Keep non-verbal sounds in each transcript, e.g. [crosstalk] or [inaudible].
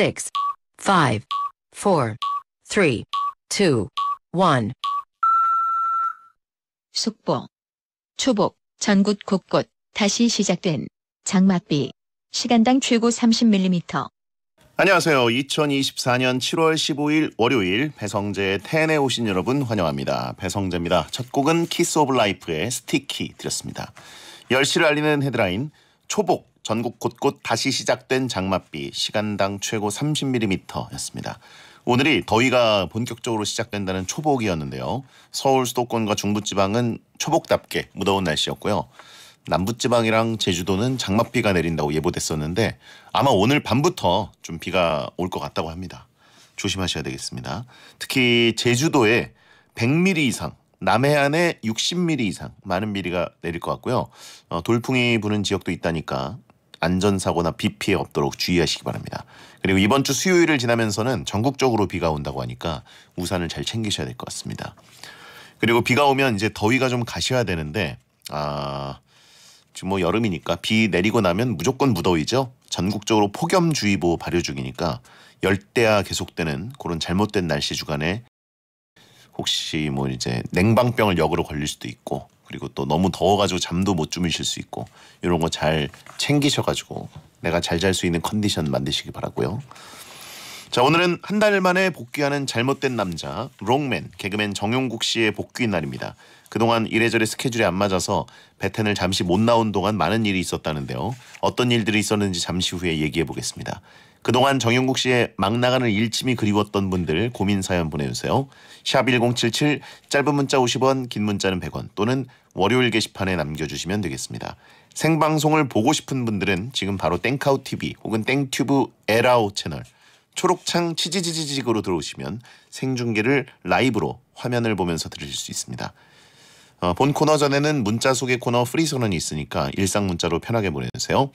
6 5 4 3 2 1숙보 초복. 전국 곳곳 다시 시작된 장맛비. 시간당 최고 30mm. 안녕하세요. 2024년 7월 15일 월요일 배성재의 텐에 오신 여러분 환영합니다. 배성재입니다. 첫 곡은 키스 오브 라이프의 스티키 드렸습니다. 1 0시를 알리는 헤드라인 초복 전국 곳곳 다시 시작된 장맛비 시간당 최고 30mm였습니다. 오늘이 더위가 본격적으로 시작된다는 초복이었는데요. 서울 수도권과 중부지방은 초복답게 무더운 날씨였고요. 남부지방이랑 제주도는 장맛비가 내린다고 예보됐었는데 아마 오늘 밤부터 좀 비가 올 것 같다고 합니다. 조심하셔야 되겠습니다. 특히 제주도에 100mm 이상 남해안에 60mm 이상 많은 비가 내릴 것 같고요. 어, 돌풍이 부는 지역도 있다니까 안전사고나 비 피해 없도록 주의하시기 바랍니다. 그리고 이번 주 수요일을 지나면서는 전국적으로 비가 온다고 하니까 우산을 잘 챙기셔야 될 것 같습니다. 그리고 비가 오면 이제 더위가 좀 가셔야 되는데 아 지금 뭐 여름이니까 비 내리고 나면 무조건 무더위죠. 전국적으로 폭염주의보 발효 중이니까 열대야 계속되는 그런 잘못된 날씨 주간에 혹시 뭐 이제 냉방병을 역으로 걸릴 수도 있고 그리고 또 너무 더워가지고 잠도 못 주무실 수 있고 이런 거 잘 챙기셔가지고 내가 잘 잘 수 있는 컨디션 만드시기 바라고요. 자 오늘은 한 달 만에 복귀하는 잘못된 남자 롱맨 개그맨 정용국 씨의 복귀 날입니다. 그동안 이래저래 스케줄이 안 맞아서 베텐을 잠시 못 나온 동안 많은 일이 있었다는데요. 어떤 일들이 있었는지 잠시 후에 얘기해 보겠습니다. 그동안 정영국 씨의 막 나가는 일침이 그리웠던 분들 고민 사연 보내주세요. 샵 1077 짧은 문자 50원 긴 문자는 100원 또는 월요일 게시판에 남겨주시면 되겠습니다. 생방송을 보고 싶은 분들은 지금 바로 땡카우 TV 혹은 땡튜브 에라오 채널 초록창 치지지지직으로 들어오시면 생중계를 라이브로 화면을 보면서 들으실 수 있습니다. 어, 본 코너 전에는 문자 소개 코너 프리 선언이 있으니까 일상 문자로 편하게 보내주세요.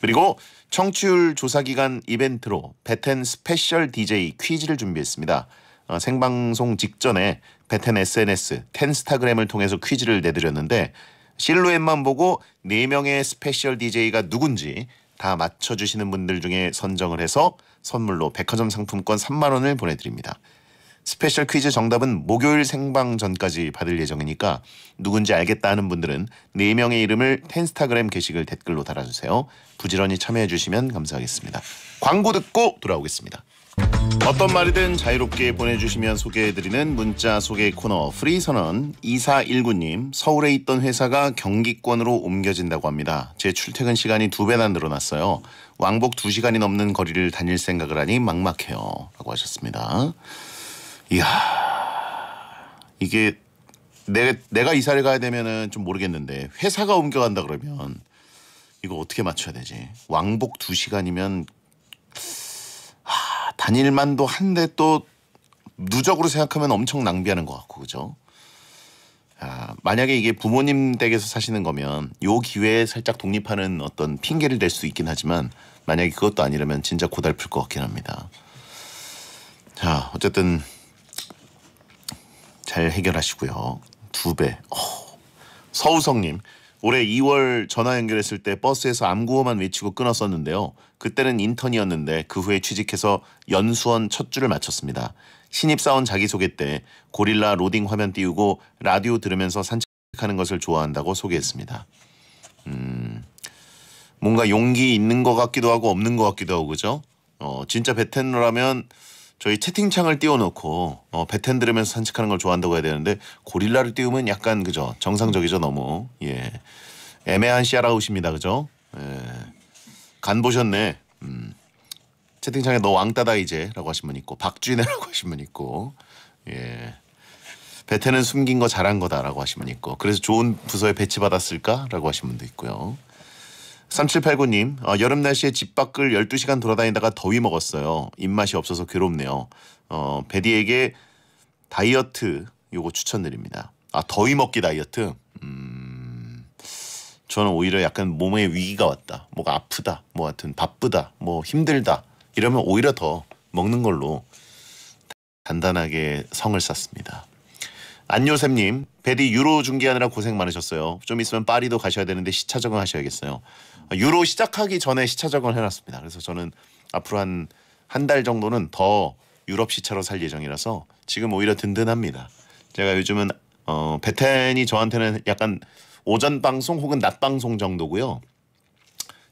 그리고 청취율 조사 기간 이벤트로 배텐 스페셜 DJ 퀴즈를 준비했습니다. 어, 생방송 직전에 베텐 SNS 텐스타그램을 통해서 퀴즈를 내드렸는데 실루엣만 보고 4명의 스페셜 DJ가 누군지 다 맞춰주시는 분들 중에 선정을 해서 선물로 백화점 상품권 3만 원을 보내드립니다. 스페셜 퀴즈 정답은 목요일 생방 전까지 받을 예정이니까 누군지 알겠다 하는 분들은 네명의 이름을 텐스타그램 게시글 댓글로 달아주세요. 부지런히 참여해 주시면 감사하겠습니다. 광고 듣고 돌아오겠습니다. 어떤 말이든 자유롭게 보내주시면 소개해드리는 문자 소개 코너 프리선언 2419님 서울에 있던 회사가 경기권으로 옮겨진다고 합니다. 제 출퇴근 시간이 두 배나 늘어났어요. 왕복 두시간이 넘는 거리를 다닐 생각을 하니 막막해요. 라고 하셨습니다. 이야 이게 내, 내가 이사를 가야 되면은 좀 모르겠는데 회사가 옮겨간다 그러면 이거 어떻게 맞춰야 되지? 왕복 2 시간이면 하, 단일만도 한데 또 누적으로 생각하면 엄청 낭비하는 것 같고 그죠? 아, 만약에 이게 부모님 댁에서 사시는 거면 요 기회에 살짝 독립하는 어떤 핑계를 댈 수 있긴 하지만 만약에 그것도 아니라면 진짜 고달플 것 같긴 합니다. 자 어쨌든 잘 해결하시고요. 두 배. 어. 서우성님. 올해 2월 전화 연결했을 때 버스에서 암구호만 외치고 끊었었는데요. 그때는 인턴이었는데 그 후에 취직해서 연수원 첫 주를 마쳤습니다. 신입사원 자기소개 때 고릴라 로딩 화면 띄우고 라디오 들으면서 산책하는 것을 좋아한다고 소개했습니다. 음, 뭔가 용기 있는 것 같기도 하고 없는 것 같기도 하고 그죠? 어, 진짜 베테랑라면 저희 채팅창을 띄워놓고 어, 배텐 들으면서 산책하는 걸 좋아한다고 해야 되는데 고릴라를 띄우면 약간 그죠 정상적이죠 너무 예 애매한 씨알아웃십니다 그죠 예. 간 보셨네 음. 채팅창에 너 왕따다 이제라고 하신 분 있고 박쥐네라고 [laughs] 하신 분 있고 예베텐은 숨긴 거 잘한 거다라고 하신 분 있고 그래서 좋은 부서에 배치받았을까라고 하신 분도 있고요. 3789님, 어, 여름 날씨에 집 밖을 12시간 돌아다니다가 더위 먹었어요. 입맛이 없어서 괴롭네요. 어, 베디에게 다이어트 요거 추천드립니다. 아, 더위 먹기 다이어트? 음, 저는 오히려 약간 몸에 위기가 왔다. 뭐가 아프다. 뭐 하여튼 바쁘다. 뭐 힘들다. 이러면 오히려 더 먹는 걸로 단단하게 성을 쌓습니다. 안요샘님, 베디 유로 중계하느라 고생 많으셨어요. 좀 있으면 파리도 가셔야 되는데 시차 적응하셔야겠어요. 아, 유로 시작하기 전에 시차적을 응 해놨습니다. 그래서 저는 앞으로 한 한 달 정도는 더 유럽 시차로 살 예정이라서 지금 오히려 든든합니다. 제가 요즘은 어, 베텐이 저한테는 약간 오전 방송 혹은 낮 방송 정도고요.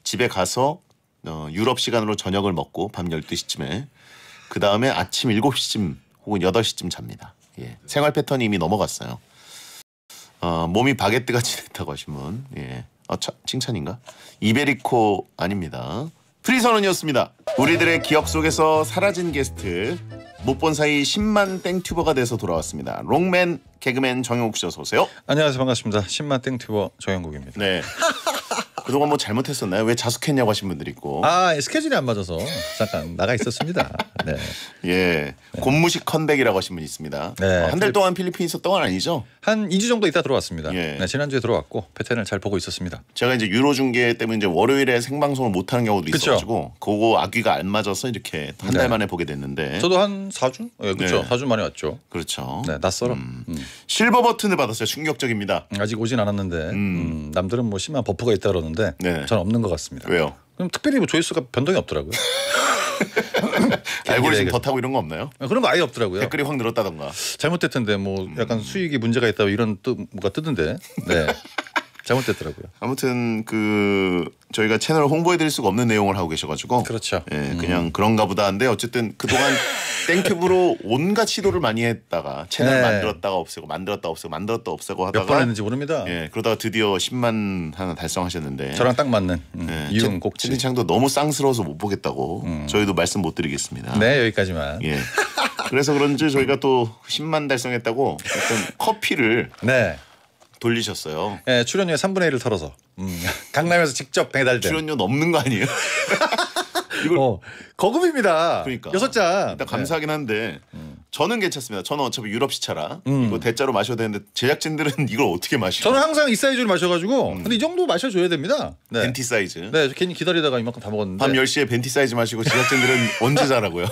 집에 가서 어, 유럽 시간으로 저녁을 먹고 밤 12시쯤에 그 다음에 아침 7시쯤 혹은 8시쯤 잡니다. 예. 생활 패턴이 이미 넘어갔어요. 어, 몸이 바게트같이 [laughs] 됐다고 하시면 예. 아, 차, 칭찬인가? 이베리코 아닙니다. 프리선언이었습니다. 우리들의 기억 속에서 사라진 게스트 못 본 사이 10만 땡튜버가 돼서 돌아왔습니다. 롱맨 개그맨 정영국 씨 어서 오세요. 안녕하세요 반갑습니다. 10만 땡튜버 정영국입니다. 네. 그동안 뭐 잘못했었나요? 왜 자숙했냐고 하신 분들 있고. 아 스케줄이 안 맞아서 잠깐 나가 있었습니다. 네. [laughs] 예, 곤무식컨백이라고 네. 하신 분 있습니다. 네. 아, 한달 동안 필리핀에 있었던 건 아니죠? 한 2주 정도 있다 들어왔습니다. 예. 네, 지난주에 들어왔고 패턴을 잘 보고 있었습니다. 제가 이제 유로 중계 때문에 이제 월요일에 생방송을 못 하는 경우도 그쵸? 있어가지고 그거 악귀가안 맞아서 이렇게 한달 네. 만에 보게 됐는데. 저도 한 4주? 예, 그렇죠. 네. 4주 만에 왔죠. 그렇죠. 네, 낯설어. 음. 음. 실버 버튼을 받았어요. 충격적입니다. 아직 오진 않았는데 음. 음 남들은 뭐 심한 버프가 있다 그러는데. 있는데 네. 저는 없는 것 같습니다. 왜요? 그럼 특별히 뭐 조회수가 변동이 없더라고요. [laughs] 알고리즘 버타고 이런 거 없나요? 아, 그런 거 아예 없더라고요. 댓글이 확 늘었다던가. 잘못됐던데 뭐 음. 약간 음. 수익이 문제가 있다 이런 뜻 뭐가 뜨던데. 네. [laughs] 잘못됐더라고요. 아무튼 그 저희가 채널 홍보해드릴 수가 없는 내용을 하고 계셔가지고 그렇죠. 예, 음. 그냥 그런가 보다 한데 어쨌든 그동안 [laughs] 땡큐브로 온갖 시도를 많이 했다가 채널 네. 만들었다가 없애고 만들었다 없애고 만들었다 없애고 하다가 몇번 했는지 모릅니다. 예, 그러다가 드디어 10만 하나 달성하셨는데 저랑 딱 맞는 음, 예, 이윤 꼭지. 채팅창도 너무 쌍스러워서 못 보겠다고 음. 저희도 말씀 못 드리겠습니다. 네 여기까지만. 예. 그래서 그런지 저희가 또 10만 달성했다고 어떤 커피를 네. 돌리셨어요. 예, 출연료의 3분의 1을 털어서 음. [laughs] 강남에서 직접 배달된. 출연료 넘는 거 아니에요? [laughs] 이걸 어, 거금입니다. 그러니까 여섯 잔. 일단 감사하긴 예. 한데 음. 저는 괜찮습니다. 저는 어차피 유럽 시차라 음. 이거 대짜로 마셔야 되는데 제작진들은 [laughs] 이걸 어떻게 마시 저는 항상 이 사이즈를 마셔가지고 음. 근데 이 정도 마셔줘야 됩니다. 네. 벤티 사이즈. 네, 괜히 기다리다가 이만큼 다 먹었는데. 밤 10시에 벤티 사이즈 마시고 제작진들은 언제 자라고요?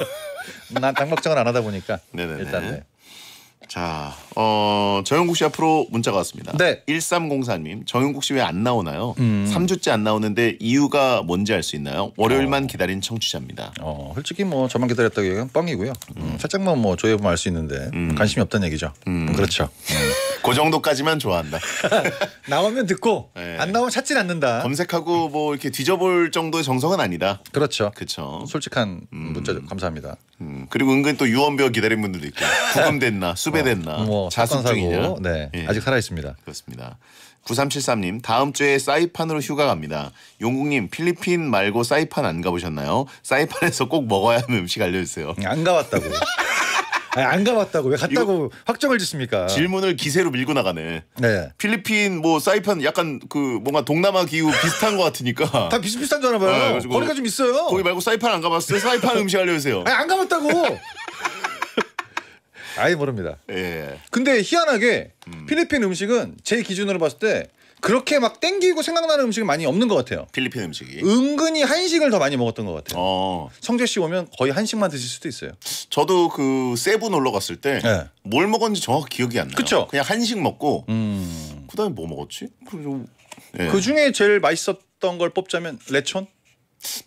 난당 걱정을 안 하다 보니까 네네네. 일단 네. 자, 어, 정영국 씨 앞으로 문자가 왔습니다. 네. 1304님, 정영국 씨 왜 안 나오나요? 음. 3주째 안 나오는데 이유가 뭔지 알 수 있나요? 월요일만 어. 기다린 청취자입니다. 어, 솔직히 뭐 저만 기다렸다고 얘기하면 뻥이고요. 음. 음, 살짝만 뭐조회보면알수 뭐 있는데 음. 관심이 없다는 얘기죠. 음. 음, 그렇죠. 그 정도까지만 좋아한다. [laughs] 나오면 듣고 네. 안 나오면 찾진 않는다. 검색하고 뭐 이렇게 뒤져볼 정도의 정성은 아니다. 그렇죠. 그렇죠. 솔직한 문자 감사합니다. 그리고 은근 또 유언비어 기다린 분들도 있고 구금됐나 [laughs] 어. 수배 오래됐나. 뭐 자숙 중이냐. 네. 예. 아직 살아 있습니다. 그렇습니다. 9373님 다음 주에 사이판으로 휴가 갑니다. 용국님 필리핀 말고 사이판 안 가보셨나요? 사이판에서 꼭 먹어야 하는 음식 알려주세요. 안 가봤다고. [laughs] 아니, 안 가봤다고 왜 갔다고 확정을 짓습니까? 질문을 기세로 밀고 나가네. 네. 필리핀 뭐 사이판 약간 그 뭔가 동남아 기후 비슷한 것 같으니까 [laughs] 다 비슷비슷한 줄 알아봐요. 네, 거리가 좀 있어요. 거기 말고 사이판 안 가봤어요? 사이판 음식 알려주세요. 아니, 안 가봤다고. [laughs] 아예 모릅니다. 예. 근데 희한하게 음. 필리핀 음식은 제 기준으로 봤을 때 그렇게 막 땡기고 생각나는 음식은 많이 없는 것 같아요. 필리핀 음식이. 은근히 한식을 더 많이 먹었던 것 같아요. 어. 성재 씨 오면 거의 한식만 드실 수도 있어요. 저도 그 세부 놀러 갔을 때뭘 네. 먹었는지 정확히 기억이 안 나요. 그쵸? 그냥 한식 먹고 음. 그다음에 뭐 먹었지? 그리고 예. 그 중에 제일 맛있었던 걸 뽑자면 레촌?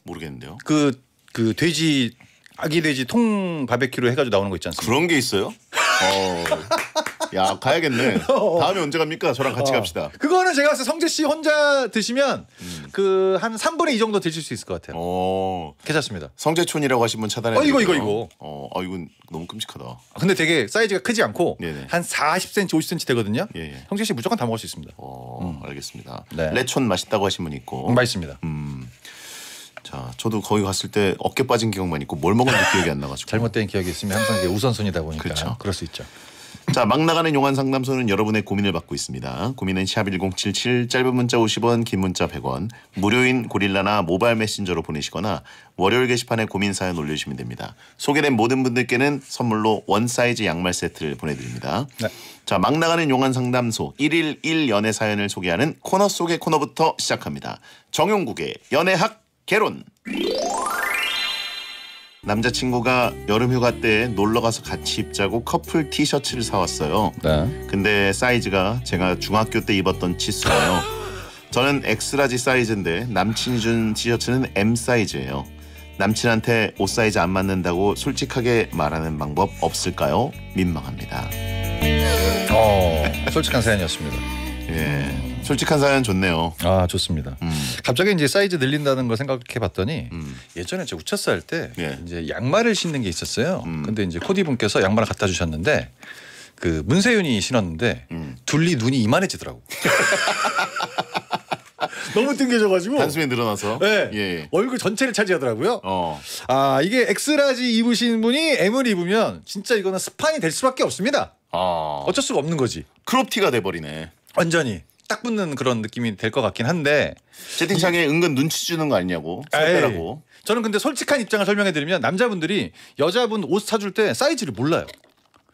모르겠는데요. 그, 그 돼지 아기 돼지 통 바베큐로 해가지고 나오는 거 있지 않습니까? 그런 게 있어요? 어. 야 가야겠네. 어. 다음에 언제 갑니까? 저랑 같이 어. 갑시다. 그거는 제가 봤을 때 성재 씨 혼자 드시면 음. 그한 3분의 2 정도 드실 수 있을 것 같아요. 어. 괜찮습니다. 성재촌이라고 하신 분 차단해. 어 이거 이거 이거. 어, 어 이건 너무 끔찍하다. 아, 근데 되게 사이즈가 크지 않고 네네. 한 40cm, 50cm 되거든요. 예예. 예. 성재 씨 무조건 다 먹을 수 있습니다. 어, 음. 알겠습니다. 네. 레촌 맛있다고 하신 분 있고. 음, 맛있습니다. 음. 자, 저도 거기 갔을 때 어깨 빠진 기억만 있고 뭘 먹었는지 [laughs] 기억이 안 나가지고 잘못된 기억이 있으면 항상 이게 우선순위다 보니까 그렇죠. 그럴 수 있죠. 자, 막 나가는 용안 상담소는 여러분의 고민을 받고 있습니다. 고민은 샵 1077 짧은 문자 50원, 긴 문자 100원. 무료인 고릴라나 모바일 메신저로 보내시거나 월요일 게시판에 고민 사연 올려 주시면 됩니다. 소개된 모든 분들께는 선물로 원 사이즈 양말 세트를 보내 드립니다. 네. 자, 막 나가는 용안 상담소 1일 1연애 사연을 소개하는 코너 속의 코너부터 시작합니다. 정용국의 연애학 개론 남자친구가 여름휴가 때 놀러가서 같이 입자고 커플 티셔츠를 사왔어요 네. 근데 사이즈가 제가 중학교 때 입었던 치수예요 [laughs] 저는 엑스라지 사이즈인데 남친이 준 티셔츠는 M 사이즈예요 남친한테 옷 사이즈 안 맞는다고 솔직하게 말하는 방법 없을까요? 민망합니다 어, 솔직한 사연이었습니다 예. 솔직한 사연 좋네요. 아 좋습니다. 음. 갑자기 이제 사이즈 늘린다는 걸 생각해봤더니 음. 예전에 제우차사 할때 예. 이제 양말을 신는 게 있었어요. 음. 근데 이제 코디 분께서 양말을 갖다 주셨는데 그 문세윤이 신었는데 음. 둘리 눈이 이만해지더라고. [laughs] 너무 땡겨져가지고 단숨에 늘어나서 네. 예. 얼굴 전체를 차지하더라고요. 어. 아 이게 엑스라지 입으신 분이 M을 입으면 진짜 이거는 스판이 될 수밖에 없습니다. 아. 어쩔 수가 없는 거지. 크롭티가 돼버리네. 완전히. 딱 붙는 그런 느낌이 될 것 같긴 한데 채팅창에 은근 눈치 주는 거 아니냐고 살빼라고 저는 근데 솔직한 입장을 설명해 드리면 남자분들이 여자분 옷 사줄 때 사이즈를 몰라요.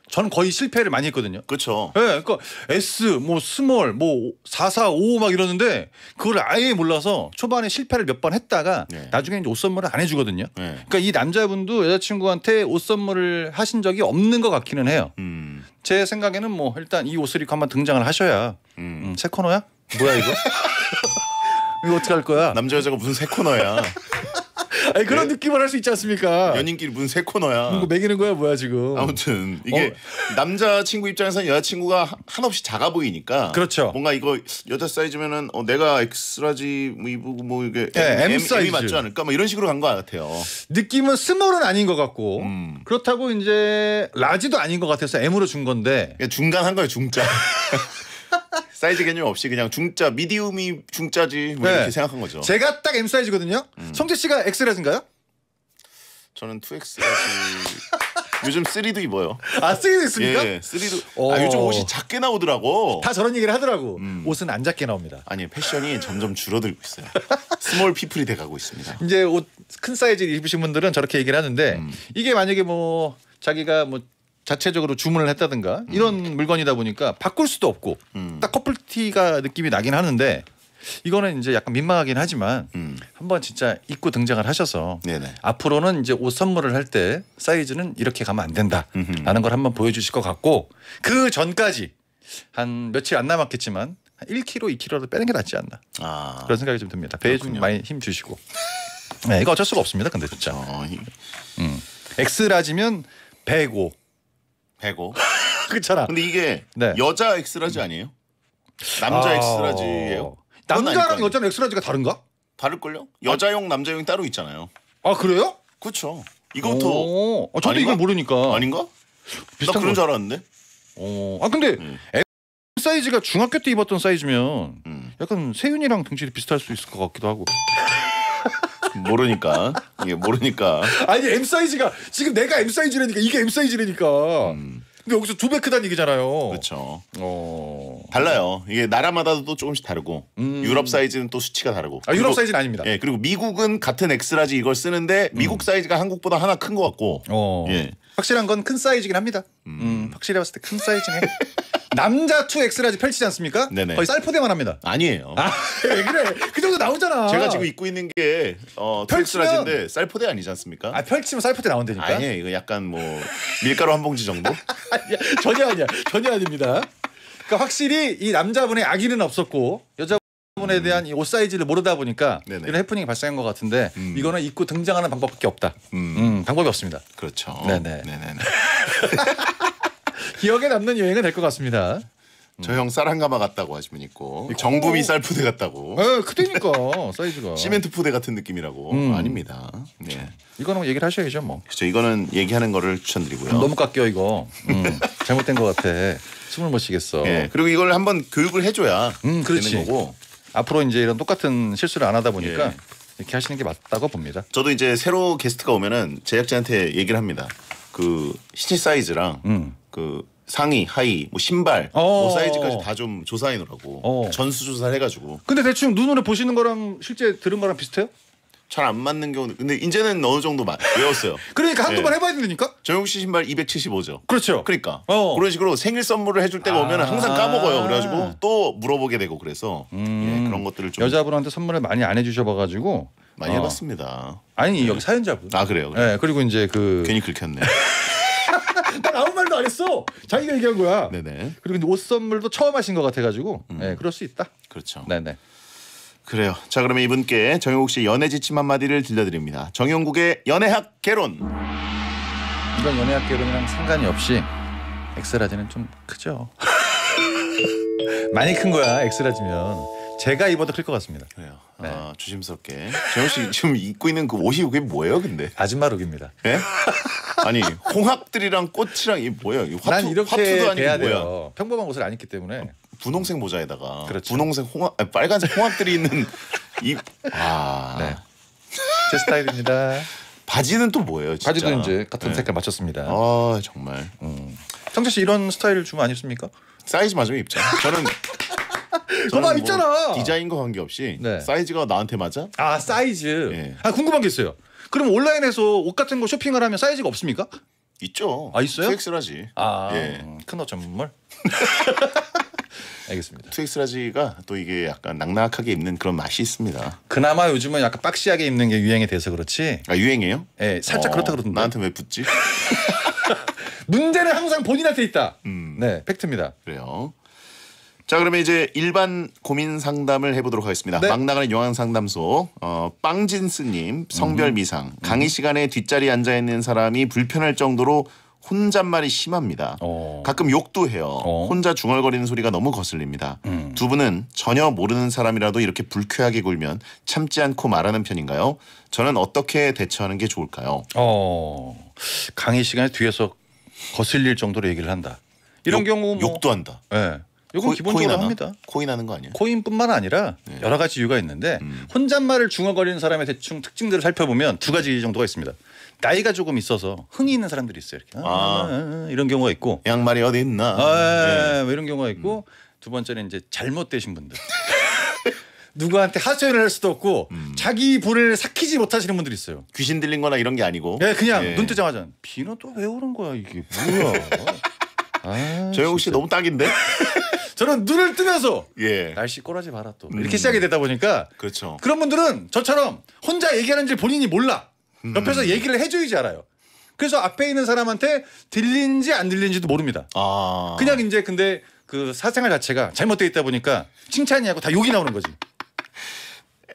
저는 거의 실패를 많이 했거든요. 그렇죠. 예, 네, 그러니까 S 뭐 스몰 뭐445 막 이러는데 그걸 아예 몰라서 초반에 실패를 몇 번 했다가 네. 나중에 옷 선물을 안 해주거든요. 네. 그러니까 이 남자분도 여자친구한테 옷 선물을 하신 적이 없는 것 같기는 해요. 음. 제 생각에는 뭐 일단 이 옷을 입고 한번 등장을 하셔야 음. 음, 새 코너야? 뭐야 이거? [laughs] 이거 어떻게 할 거야? 남자 여자가 무슨 새 코너야? [laughs] [laughs] 아니, 그런 네. 느낌을 할 수 있지 않습니까? 연인끼리 무슨 코너야. 누 매기는 거야 뭐야 지금. 아무튼 이게 어. 남자 친구 입장에서는 여자 친구가 한없이 작아 보이니까. 그렇죠. 뭔가 이거 여자 사이즈면은 어, 내가 X라지 뭐 이거 뭐 이게 네, M, M, 사이즈 맞지 않을까? 뭐 이런 식으로 간것 같아요. 느낌은 스몰은 아닌 것 같고 음. 그렇다고 이제 라지도 아닌 것 같아서 M으로 준 건데. 중간 한 거예요 중자. [laughs] 사이즈 개념 없이 그냥 중자 미디움이 중자지 뭐 네. 이렇게 생각한 거죠. 제가 딱 M 사이즈거든요. 음. 성재 씨가 x 스라지인가요 저는 2X라지. [laughs] 요즘 3도 입어요. 아 3도 있습니까? 예, 3도. 예, 아, 요즘 옷이 작게 나오더라고. 다 저런 얘기를 하더라고. 음. 옷은 안 작게 나옵니다. 아니 패션이 점점 줄어들고 있어요. 스몰 피플이 돼가고 있습니다. 이제 옷 큰 사이즈 입으신 분들은 저렇게 얘기를 하는데 음. 이게 만약에 뭐 자기가 뭐 자체적으로 주문을 했다든가 이런 음. 물건이다 보니까 바꿀 수도 없고 음. 딱 커플티가 느낌이 나긴 하는데 이거는 이제 약간 민망하긴 하지만 음. 한번 진짜 입고 등장을 하셔서 네네. 앞으로는 이제 옷 선물을 할 때 사이즈는 이렇게 가면 안 된다라는 걸 한번 보여주실 것 같고 그 전까지 한 며칠 안 남았겠지만 한 1kg, 2kg를 빼는 게 낫지 않나 아. 그런 생각이 좀 듭니다. 배에 좀 많이 힘 주시고 네, 이거 어쩔 수가 없습니다. 근데 진짜 어, 음. X라지면 105 배고. [laughs] 그렇잖아. 근데 이게 네. 여자 엑스라지 아니에요? 남자 아... 엑스라지예요? 남자랑 여자는 엑스라지가 다른가? 다를걸요? 여자용 남자용 따로 있잖아요. 아 그래요? 그렇죠. 이것도 아, 저도 이걸 모르니까 아닌가? 비슷한 나 그런 거... 줄 알았는데. 어. 아 근데 음. 엑 사이즈가 중학교 때 입었던 사이즈면 음. 약간 세윤이랑 등질이 비슷할 수 있을 것 같기도 하고. 모르니까 이게 모르니까. 아니 M 사이즈가 지금 내가 M 사이즈라니까 이게 M 사이즈라니까. 음. 근데 여기서 두 배 크다는 얘기잖아요. 그렇죠. 어... 달라요. 이게 나라마다도 조금씩 다르고 음... 유럽 사이즈는 또 수치가 다르고. 아, 유럽 그리고, 사이즈는 아닙니다. 예, 그리고 미국은 같은 엑스라지 이걸 쓰는데 음. 미국 음. 사이즈가 한국보다 하나 큰 것 같고. 어... 예. 확실한 건 큰 사이즈긴 합니다. 음, 음 확실히 봤을 때 큰 사이즈네. [laughs] 남자 2 엑스라지 펼치지 않습니까? 네네. 거의 쌀포대만 합니다. 아니에요. 아, 왜 그래? 그 정도 나오잖아. 제가 지금 입고 있는 게 어, 펼치면... 라지인데 쌀포대 아니지 않습니까? 아 펼치면 쌀포대 나온다니까. 아니에요. 이거 약간 뭐 밀가루 한 봉지 정도? [laughs] 아니야, 전혀 아니야. 전혀 아닙니다. 그러니까 확실히 이 남자분의 아기는 없었고 여자 분에 음. 대한 음. 옷 사이즈를 모르다 보니까 네네. 이런 해프닝이 발생한 것 같은데 음. 이거는 입고 등장하는 방법밖에 없다. 음. 음 방법이 없습니다. 그렇죠. 네네. 네네네. [laughs] 기억에 남는 여행은 될 것 같습니다. 저 형 사랑가마 같다고 하시면 있고 정부 미쌀 푸대 같다고 에, 네, 크대니까 사이즈가. 시멘트 푸대 같은 느낌이라고 음. 아닙니다. 네. 이거는 얘기를 하셔야죠 뭐. 그렇죠. 이거는 얘기하는 거를 추천드리고요. 너무 깎여 이거. 음, 잘못된 것 같아. 숨을 못 쉬겠어. 예, 그리고 이걸 한번 교육을 해줘야 음, 그렇지. 되는 거고 앞으로 이제 이런 똑같은 실수를 안 하다 보니까 예. 이렇게 하시는 게 맞다고 봅니다. 저도 이제 새로 게스트가 오면은 제작자한테 얘기를 합니다. 그 시체 사이즈랑 음. 그 상의, 하의, 뭐 신발, 뭐 어. 뭐 사이즈까지 다 좀 조사해 놓으라고 어. 전수 조사를 해가지고 근데 대충 눈으로 보시는 거랑 실제 들은 거랑 비슷해요? 잘 안 맞는 경우는 근데 이제는 어느 정도 마, 외웠어요. [laughs] 그러니까 한두 네. 번 해봐야 되니까 정용 씨 신발 275죠. 그렇죠. 그러니까 어. 그런 식으로 생일 선물을 해줄 때가 아. 오면 은 항상 까먹어요. 그래가지고 음. 또 물어보게 되고 그래서 음. 예, 그런 것들을 좀 여자분한테 선물을 많이 안 해주셔봐가지고 많이 어. 해봤습니다. 아니 네. 여기 사연자분. 아 그래요. 그 그래. 네, 그리고 이제 그 괜히 긁혔네. [laughs] 안 했어. 자기가 얘기한 거야. 네네. 그리고 옷 선물도 처음 하신 것 같아가지고 음. 네, 그럴 수 있다. 그렇죠. 네네. 그래요. 자 그러면 이분께 정용국 씨 연애 지침 한마디를 들려드립니다. 정용국의 연애학 개론. 이건 연애학 개론이랑 상관이 없이 엑스라지는 좀 크죠. [laughs] 많이 큰 거야 엑스라지면. 제가 입어도 클 것 같습니다. 그래요. 네. 아, 조심스럽게. 재영 씨 지금 입고 있는 그 옷이 그게 뭐예요, 근데? 아줌마룩입니다. 예? 아니 홍학들이랑 꽃이랑 이 뭐예요? 이 화투, 난 이렇게 화도 아니고 야 돼요. 평범한 옷을 안 입기 때문에 분홍색 모자에다가 그렇죠. 분홍색 홍학 아니, 빨간색 홍학들이 있는 입. 아. 네. 제 스타일입니다. 바지는 또 뭐예요? 진짜? 바지도 이제 같은 네. 색깔 맞췄습니다. 아 정말. 음. 청재씨 이런 스타일 을 주면 안 입습니까? 사이즈 맞으면 입죠. 저는 거봐 뭐 있잖아. 디자인과 관계없이 네. 사이즈가 나한테 맞아? 아 사이즈. 네. 아 궁금한 게 있어요. 그럼 온라인에서 옷 같은 거 쇼핑을 하면 사이즈가 없습니까? 있죠. 아 있어요? 2X라지. 아 예. 큰옷 전문물. [laughs] 알겠습니다. 2스라지가또 이게 약간 낙낙하게 입는 그런 맛이 있습니다. 그나마 요즘은 약간 박시하게 입는 게 유행이 돼서 그렇지. 아 유행이에요? 예, 살짝 어, 그렇다 그러던데. 나한테 왜 붙지? [laughs] 문제는 항상 본인한테 있다. 음. 네, 팩트입니다. 그래요. 자 그러면 이제 일반 고민 상담을 해보도록 하겠습니다. 네. 막 나가는 용한 상담소 어, 빵진스님 성별 음. 미상 강의 시간에 뒷자리 에 앉아 있는 사람이 불편할 정도로 혼잣말이 심합니다. 어. 가끔 욕도 해요. 어. 혼자 중얼거리는 소리가 너무 거슬립니다. 음. 두 분은 전혀 모르는 사람이라도 이렇게 불쾌하게 굴면 참지 않고 말하는 편인가요? 저는 어떻게 대처하는 게 좋을까요? 어 강의 시간에 뒤에서 거슬릴 정도로 얘기를 한다. 이런 욕, 경우 뭐 욕도 한다. 예. 이건 코, 기본적으로 코인 합니다. 코인 하는 거 아니에요? 코인뿐만 아니라 네. 여러 가지 이유가 있는데 음. 혼잣말을 중얼거리는 사람의 대충 특징들을 살펴보면 두 가지 정도가 있습니다. 나이가 조금 있어서 흥이 있는 사람들이 있어요. 이렇게 아. 아 이런 경우가 있고 양말이 어디 있나? 아, 예, 예, 예. 네. 뭐 이런 경우가 있고 음. 두 번째는 이제 잘못되신 분들. [laughs] 누구한테 하소연을 할 수도 없고 음. 자기 본을 삭히지 못하시는 분들이 있어요. 귀신 들린 거나 이런 게 아니고. 네, 그냥 네. 눈 뜨자마자 비는 또왜 오는 거야 이게 뭐야. [laughs] 아, [laughs] 조영 씨 너무 딱인데. [laughs] 저는 눈을 뜨면서 예. 날씨 꼬라지 마라 또 음. 이렇게 시작이 되다 보니까 그렇죠. 그런 분들은 저처럼 혼자 얘기하는지 본인이 몰라 음. 옆에서 얘기를 해줘야지 알아요. 그래서 앞에 있는 사람한테 들리는지안들리는지도 모릅니다. 아. 그냥 이제 근데 그 사생활 자체가 잘못되어 있다 보니까 칭찬이하고 다 욕이 나오는 거지.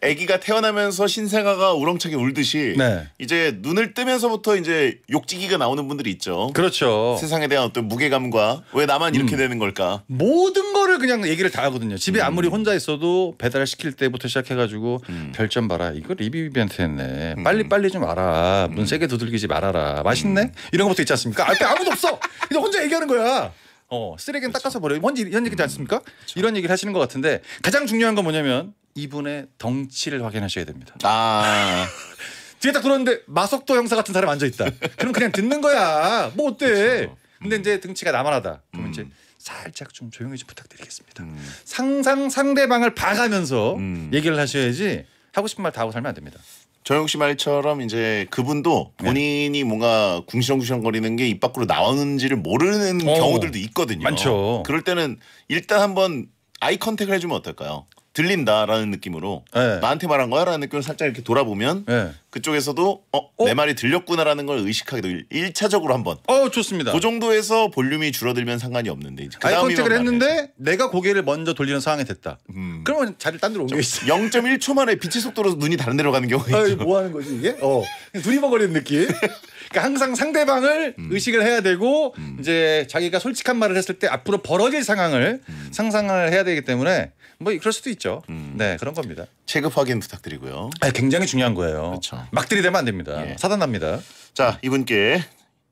아기가 태어나면서 신생아가 우렁차게 울듯이 네. 이제 눈을 뜨면서부터 이제 욕지기가 나오는 분들이 있죠. 그렇죠. 세상에 대한 어떤 무게감과 왜 나만 이렇게 음. 되는 걸까? 모든 거를 그냥 얘기를 다 하거든요. 집에 음. 아무리 혼자 있어도 배달 시킬 때부터 시작해가지고 음. 별점 봐라. 이거 리비비한테 했네. 음. 빨리 빨리 좀 알아. 문 음. 세게 두들기지 말아라. 맛있네. 음. 이런 것부터 있지 않습니까? 앞에 아, 아무도 없어. 이제 혼자 얘기하는 거야. 어 쓰레기는 그렇죠. 닦아서 버려. 이런 얘기지 않습니까? 그렇죠. 이런 얘기를 하시는 것 같은데 가장 중요한 건 뭐냐면 이분의 덩치를 확인하셔야 됩니다. 아. [laughs] 뒤에 딱 들었는데 마석도 형사 같은 사람 앉아 있다. 그럼 그냥 듣는 거야. 뭐 어때? 그렇죠. 근데 이제 등치가 나만하다. 그럼 음. 이제 살짝 좀 조용히 좀 부탁드리겠습니다. 음. 상상 상대방을 봐가면서 음. 얘기를 하셔야지 하고 싶은 말 다 하고 살면 안 됩니다. 저영 씨 말처럼 이제 그분도 네. 본인이 네. 뭔가 궁시렁궁시렁거리는 게 입 밖으로 나오는지를 모르는 어, 경우들도 있거든요. 많죠. 그럴 때는 일단 한번 아이 컨택을 해주면 어떨까요? 들린다라는 느낌으로 네. 나한테 말한 거야라는 느낌을 살짝 이렇게 돌아보면 네. 그쪽에서도 어, 어? 내 말이 들렸구나라는 걸의식하기도고 1차적으로 한번 어 좋습니다. 그 정도에서 볼륨이 줄어들면 상관이 없는데 이제 그 아이 컨택을 했는데 말해야지. 내가 고개를 먼저 돌리는 상황이 됐다. 음. 그러면 자리를 딴 데로 옮겨 0.1초 만에 빛의 속도로 눈이 다른 데로 가는 경우가 있죠. 뭐 하는 거지 이게? 어. 두리번거리는 느낌. [laughs] 그러니까 항상 상대방을 음. 의식을 해야 되고 음. 이제 자기가 솔직한 말을 했을 때 앞으로 벌어질 상황을 음. 상상을 해야 되기 때문에 뭐 그럴 수도 있죠. 음. 네 그런 겁니다. 체급 확인 부탁드리고요. 아, 굉장히 중요한 거예요. 그렇죠. 막 들이대면 안 됩니다. 예. 사단 납니다. 자 이분께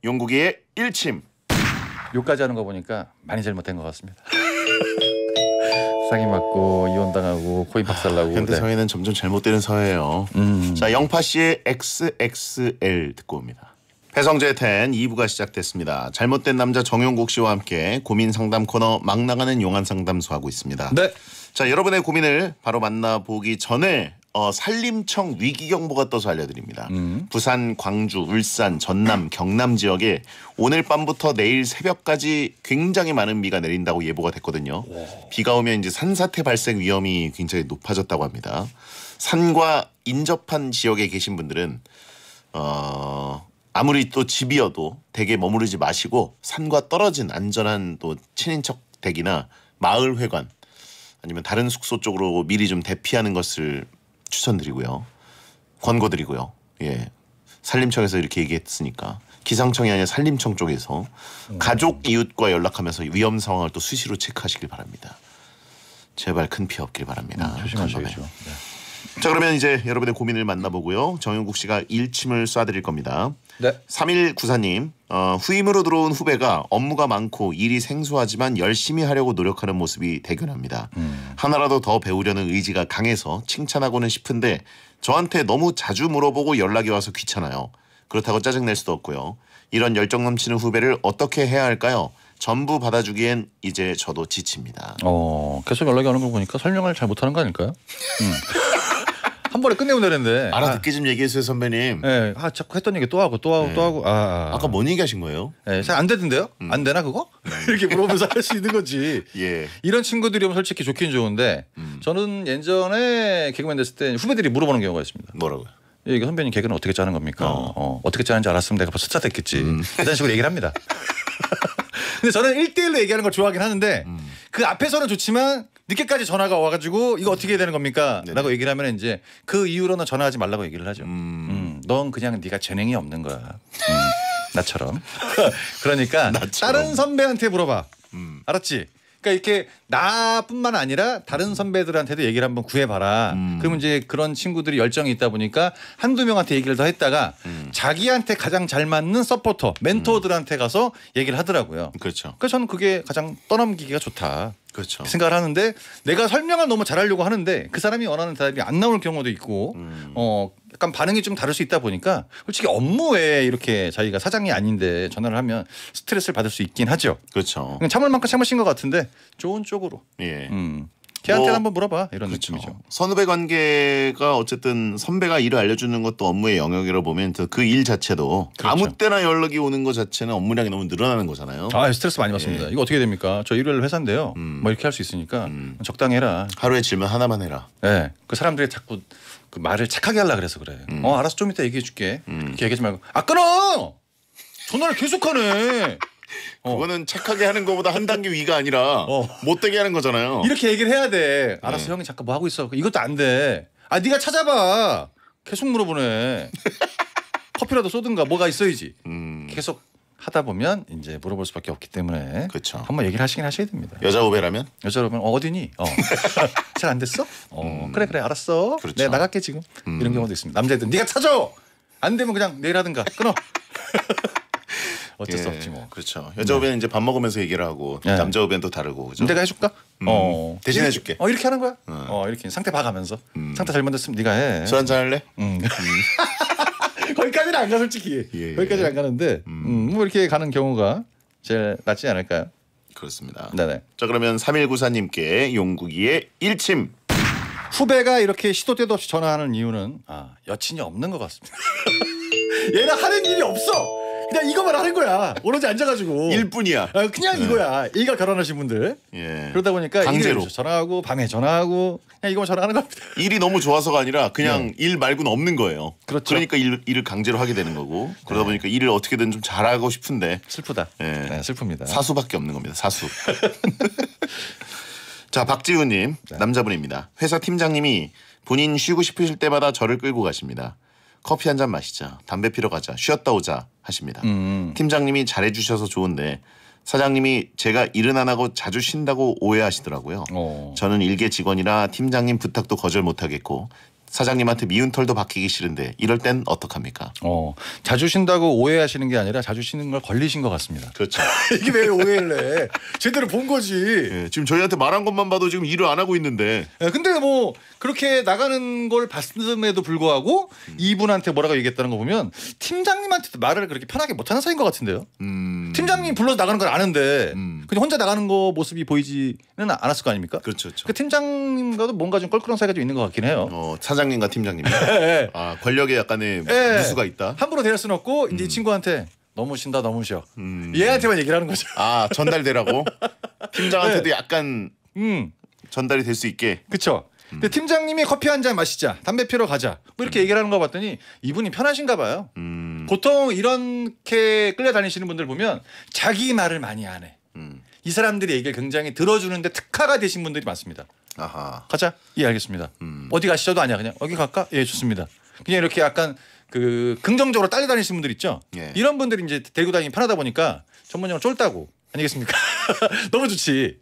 용국이의 일침. 욕까지 하는 거 보니까 많이 잘못된 것 같습니다. 상이 [laughs] 맞고 이혼당하고 코인 박살나고. 아, 현대 네. 사회는 점점 잘못되는 사회예요. 음. 자 영파 씨의 XXL 듣고 옵니다. 배성재 텐 2부가 시작됐습니다. 잘못된 남자 정용국 씨와 함께 고민 상담 코너 막 나가는 용안 상담소 하고 있습니다. 네. 자, 여러분의 고민을 바로 만나보기 전에 어, 산림청 위기경보가 떠서 알려드립니다. 음. 부산, 광주, 울산, 전남, 경남 지역에 오늘 밤부터 내일 새벽까지 굉장히 많은 비가 내린다고 예보가 됐거든요. 오. 비가 오면 이제 산사태 발생 위험이 굉장히 높아졌다고 합니다. 산과 인접한 지역에 계신 분들은 어, 아무리 또 집이어도 댁에 머무르지 마시고 산과 떨어진 안전한 또 친인척 댁이나 마을 회관 아니면 다른 숙소 쪽으로 미리 좀 대피하는 것을 추천드리고요. 권고드리고요. 예. 산림청에서 이렇게 얘기했으니까 기상청이 아니라 산림청 쪽에서 음. 가족 이웃과 연락하면서 위험 상황을 또 수시로 체크하시길 바랍니다. 제발 큰 피해 없길 바랍니다. 음, 조심하셔야죠. 네. 자 그러면 이제 여러분의 고민을 만나보고요. 정영국 씨가 일침을 쏴드릴 겁니다. 네. 3194님 어, 후임으로 들어온 후배가 업무가 많고 일이 생소하지만 열심히 하려고 노력하는 모습이 대견합니다. 음. 하나라도 더 배우려는 의지가 강해서 칭찬하고는 싶은데 저한테 너무 자주 물어보고 연락이 와서 귀찮아요. 그렇다고 짜증낼 수도 없고요. 이런 열정 넘치는 후배를 어떻게 해야 할까요? 전부 받아주기엔 이제 저도 지칩니다. 어, 계속 연락이 오는 거 보니까 설명을 잘 못하는 거 아닐까요? 음. [laughs] 한 번에 끝내고 내는데 렸 알아듣게 아. 좀 얘기해 주세요 선배님. 예, 아 자꾸 했던 얘기 또 하고 또 하고 네. 또 하고 아, 아. 아. 까뭔 얘기하신 거예요? 예, 잘 안 되던데요? 음. 안 되나 그거? 음. [laughs] 이렇게 물어보면서 할 수 있는 거지. [laughs] 예. 이런 친구들이면 솔직히 좋긴 좋은데 음. 저는 예전에 개그맨 됐을 때 후배들이 물어보는 경우가 있습니다. 뭐라고요? 예, 이게 선배님 개그는 어떻게 짜는 겁니까? 어. 어, 떻게 짜는지 알았으면 내가 벌써 짜타됐겠지 이런 [laughs] 식으로 얘기를 합니다. 근데 저는 일대일로 얘기하는 걸 좋아하긴 하는데 그 앞에서는 좋지만 늦게까지 전화가 와가지고 이거 어떻게 해야 되는 겁니까? 네네. 라고 얘기를 하면 이제 그 이후로는 전화하지 말라고 얘기를 하죠. 음. 음. 넌 그냥 네가 재능이 없는 거야. 음. 나처럼. [laughs] 그러니까 나처럼. 다른 선배한테 물어봐. 음. 알았지? 그러니까 이렇게 나뿐만 아니라 다른 음. 선배들한테도 얘기를 한번 구해봐라. 음. 그러면 이제 그런 친구들이 열정이 있다 보니까 한두 명한테 얘기를 더 했다가 음. 자기한테 가장 잘 맞는 서포터, 멘토들한테 가서 얘기를 하더라고요. 그렇죠. 그래서 저는 그게 가장 떠넘기기가 좋다. 그렇죠. 생각을 하는데 내가 설명을 너무 잘하려고 하는데 그 사람이 원하는 대답이 안 나올 경우도 있고 음. 어 약간 반응이 좀 다를 수 있다 보니까 솔직히 업무에 이렇게 자기가 사장이 아닌데 전화를 하면 스트레스를 받을 수 있긴 하죠. 그렇죠. 참을 만큼 참으신 것 같은데 좋은 쪽으로. 예. 음. 걔한테 뭐, 한번 물어봐 이런 그렇죠. 느낌이죠. 선후배 관계가 어쨌든 선배가 일을 알려주는 것도 업무의 영역이라 보면 그 일 자체도 그렇죠. 아무 때나 연락이 오는 것 자체는 업무량이 너무 늘어나는 거잖아요. 아 스트레스 많이 받습니다. 예. 이거 어떻게 됩니까? 저 일요일 회사인데요. 음. 뭐 이렇게 할 수 있으니까 음. 적당 해라. 하루에 질문 하나만 해라. 예. 네. 그 사람들이 자꾸 그 말을 착하게 하려 그래서 그래. 음. 어 알아서 좀 이따 얘기해 줄게. 음. 이렇게 얘기하지 말고 아 끊어. 전화를 계속하네. 어. 그거는 착하게 하는 것보다 한 단계 위가 아니라 어. 못되게 하는 거잖아요. 이렇게 얘기를 해야 돼. 알았어 네. 형이 잠깐 뭐 하고 있어. 이것도 안 돼. 아 네가 찾아봐. 계속 물어보네. [laughs] 커피라도 쏘든가 뭐가 있어야지. 음, 계속 하다 보면 이제 물어볼 수밖에 없기 때문에 그쵸. 한번 얘기를 하시긴 하셔야 됩니다. 여자 후배라면 여자 여러면 어, 어디니? 어. [laughs] [laughs] 잘 안 됐어? 어, 음. 그래 그래 알았어. 그렇죠. 내가 네, 나갈게 지금. 이런 음. 경우도 있습니다. 남자애들 네가 찾아. 안 되면 그냥 내일 하든가 끊어. 어쩔 예, 수 없지 뭐. 그렇죠. 여자 후배는 네. 이제 밥 먹으면서 얘기를 하고 네. 남자 후배는 또 다르고. 그죠? 내가 해줄까? 음, 어 대신 이 해줄게. 어 이렇게 하는 거야. 어, 어 이렇게 상태 봐가면서 음. 상태 잘못됐으면 네가 해. 술 한잔 할래? 음. 음. [laughs] 거기까지는 안 가 솔직히. 예, 예, 거기까지는 안 가는데 음. 음. 뭐 이렇게 가는 경우가 제일 낫지 않을까요? 그렇습니다. 네네. 자 그러면 3194님께 용국이의 일침 후배가 이렇게 시도 때도 없이 전화하는 이유는 아, 여친이 없는 것 같습니다. [laughs] 얘는 하는 일이 없어. 그냥 이거만 하는 거야. 오로지 앉아가지고. 일뿐이야. 아, 그냥 네. 이거야. 일가 결혼하신 분들. 예. 그러다 보니까 강제로 전화하고 밤에 전화하고 그냥 이거만 전화하는 겁니다. [laughs] 일이 너무 좋아서가 아니라 그냥 예. 일 말고는 없는 거예요. 그렇죠. 그러니까 일, 일을 강제로 하게 되는 거고 그러다 네. 보니까 일을 어떻게든 좀 잘하고 싶은데 슬프다. 예. 네, 슬픕니다. 사수밖에 없는 겁니다. 사수. [laughs] 자박지훈님 네. 남자분입니다. 회사 팀장님이 본인 쉬고 싶으실 때마다 저를 끌고 가십니다. 커피 한 잔 마시자, 담배 피러 가자, 쉬었다 오자 하십니다. 음. 팀장님이 잘해주셔서 좋은데 사장님이 제가 일은 안 하고 자주 쉰다고 오해하시더라고요. 오. 어. 저는 일개 직원이라 팀장님 부탁도 거절 못하겠고 사장님한테 미운 털도 바뀌기 싫은데 이럴 땐 어떡합니까? 어, 자주 쉰다고 오해하시는 게 아니라 자주 쉬는 걸 걸리신 것 같습니다. 그렇죠. [laughs] 이게 왜 오해를 해? 제대로 본 거지. 예, 지금 저희한테 말한 것만 봐도 지금 일을 안 하고 있는데. 예, 근데 뭐 그렇게 나가는 걸 봤음에도 불구하고 음. 이분한테 뭐라고 얘기했다는 거 보면 팀장님한테도 말을 그렇게 편하게 못하는 사이인 것 같은데요. 음. 팀장님 불러서 나가는 걸 아는데 음. 근데 혼자 나가는 거 모습이 보이지는 않았을 거 아닙니까? 그렇죠. 그렇죠. 그 팀장님과도 뭔가 좀 껄끄러운 사이가 좀 있는 것 같긴 해요. 어, 차장님과 팀장님. 네. [laughs] 예, 예. 아, 권력에 약간의 네. 무수가 있다. 함부로 대할 수는 없고 이제 이 음. 친구한테 너무 신다 너무 쉬어. 음. 얘한테만 얘기를 하는 거죠. 아, 전달되라고. [laughs] 팀장한테도 네. 약간 음. 전달이 될 수 있게. 그렇죠. 근데 음. 팀장님이 커피 한 잔 마시자 담배 피러 가자 뭐 이렇게 음. 얘기를 하는 거 봤더니 이분이 편하신가 봐요 음. 보통 이렇게 끌려다니시는 분들 보면 자기 말을 많이 안해 음. 이 사람들의 얘기를 굉장히 들어주는데 특화가 되신 분들이 많습니다. 아하. 가자. 예, 알겠습니다. 음. 어디 가시죠도 아니야. 그냥 여기 갈까? 예, 좋습니다. 그냥 이렇게 약간 그 긍정적으로 딸려다니시는 분들 있죠. 예. 이런 분들이 이제 데리고 다니기 편하다 보니까 전문용어 쫄다고 아니겠습니까? [laughs] 너무 좋지.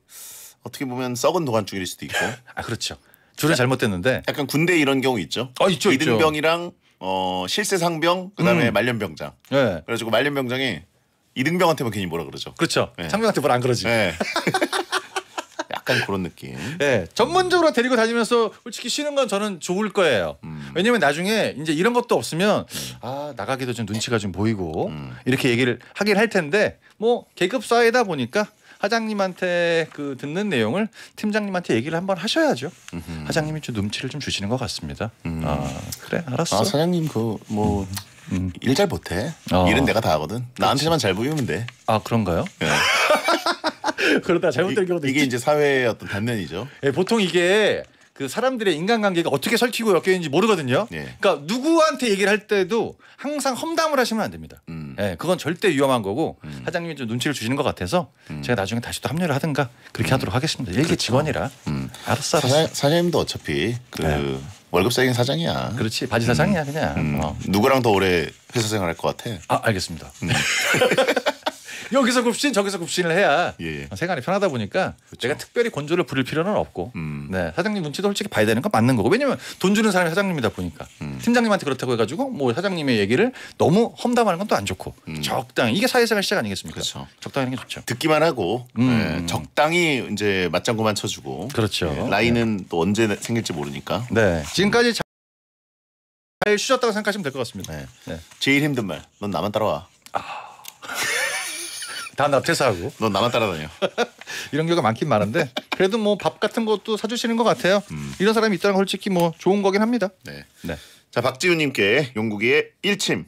어떻게 보면 썩은 도관중일 수도 있고. [laughs] 아 그렇죠. 줄은 잘못됐는데. 약간 군대 이런 경우 있죠. 아 있죠. 이등병이랑 어, 실세상병 그다음에 음. 말년병장. 네. 그래가지고 말년병장이 이등병한테만 괜히 뭐라 그러죠. 그렇죠. 네. 상병한테 뭐라 안 그러지. 네. [laughs] 약간 그런 느낌. 네, 전문적으로 데리고 다니면서 솔직히 쉬는 건 저는 좋을 거예요. 음. 왜냐면 나중에 이제 이런 것도 없으면 네. 아 나가기도 좀 눈치가 좀 보이고 음. 이렇게 얘기를 하긴 할 텐데 뭐 계급 사회다 보니까 사장님한테 그 듣는 내용을 팀장님한테 얘기를 한번 하셔야죠. 사장님이 좀 눈치를 좀 주시는 것 같습니다. 음. 아 그래 알았어. 아 사장님 그뭐 음. 음. 일잘 못해. 어. 일은 내가 다 하거든. 나한테만 잘 보이면 돼. 아 그런가요? 네. [laughs] 그러다 잘못된 경우도 이게 있지. 이제 사회의 어떤 단면이죠. 예, 보통 이게 그 사람들의 인간관계가 어떻게 설키고 엮여있는지 모르거든요. 예. 그러니까 누구한테 얘기를 할 때도 항상 험담을 하시면 안 됩니다. 음. 예, 그건 절대 위험한 거고 음. 사장님이 좀 눈치를 주시는 것 같아서 음. 제가 나중에 다시 또 합류를 하든가 그렇게 음. 하도록 하겠습니다. 일개 그렇죠. 직원이라. 음. 알았어, 알았어. 사장, 님도 어차피 그 네. 월급 쌓인 사장이야. 그렇지 바지 사장이야 음. 그냥. 음. 어. 누구랑 더 오래 회사 생활할 것 같아? 아 알겠습니다. 음. [laughs] 여기서 굽신 저기서 굽신을 해야 예. 예. 생활이 편하다 보니까 그렇 내가 특별히 권조를 부릴 필요는 없고 음. 네, 사장님 눈치도 솔직히 봐야 되는 건 맞는 거고 왜냐면 돈 주는 사람이 사장님이다 보니까 음. 팀장님한테 그렇다고 해가지고 뭐 사장님의 얘기를 너무 험담하는 건 또 안 좋고 음. 적당히 이게 사회생활 시작 아니겠습니까? 그렇 적당히 하는 게 좋죠. 듣기만 하고 음. 네, 적당히 이제 맞장구만 쳐주고 그렇죠. 네, 라인은 네. 또 언제 생길지 모르니까. 네. 지금까지 잘 쉬셨다고 생각하시면 될 것 같습니다. 네. 네. 제일 힘든 말. 넌 나만 따라와. 아... [laughs] 다 납치사하고. 넌 나만 따라다녀. [laughs] 이런 경우가 많긴 많은데 그래도 뭐 밥 같은 것도 사주시는 것 같아요. 음. 이런 사람이 있다는 건 솔직히 뭐 좋은 거긴 합니다. 네. 네. 자 박지훈님께 용국이의 일침.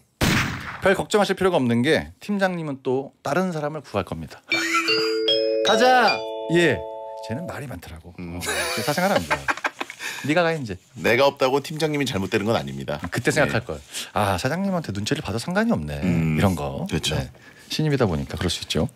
별 걱정하실 필요가 없는 게 팀장님은 또 다른 사람을 구할 겁니다. [laughs] 가자. 예. 쟤는 말이 많더라고. 음. 어, 사생활합니다. 네가 가 이제. 내가 없다고 팀장님이 잘못되는 건 아닙니다. 그때 생각할 네. 걸. 아 사장님한테 눈치를 봐도 상관이 없네. 음. 이런 거. 그렇죠. 네. 신입이다 보니까 그럴 수 있죠.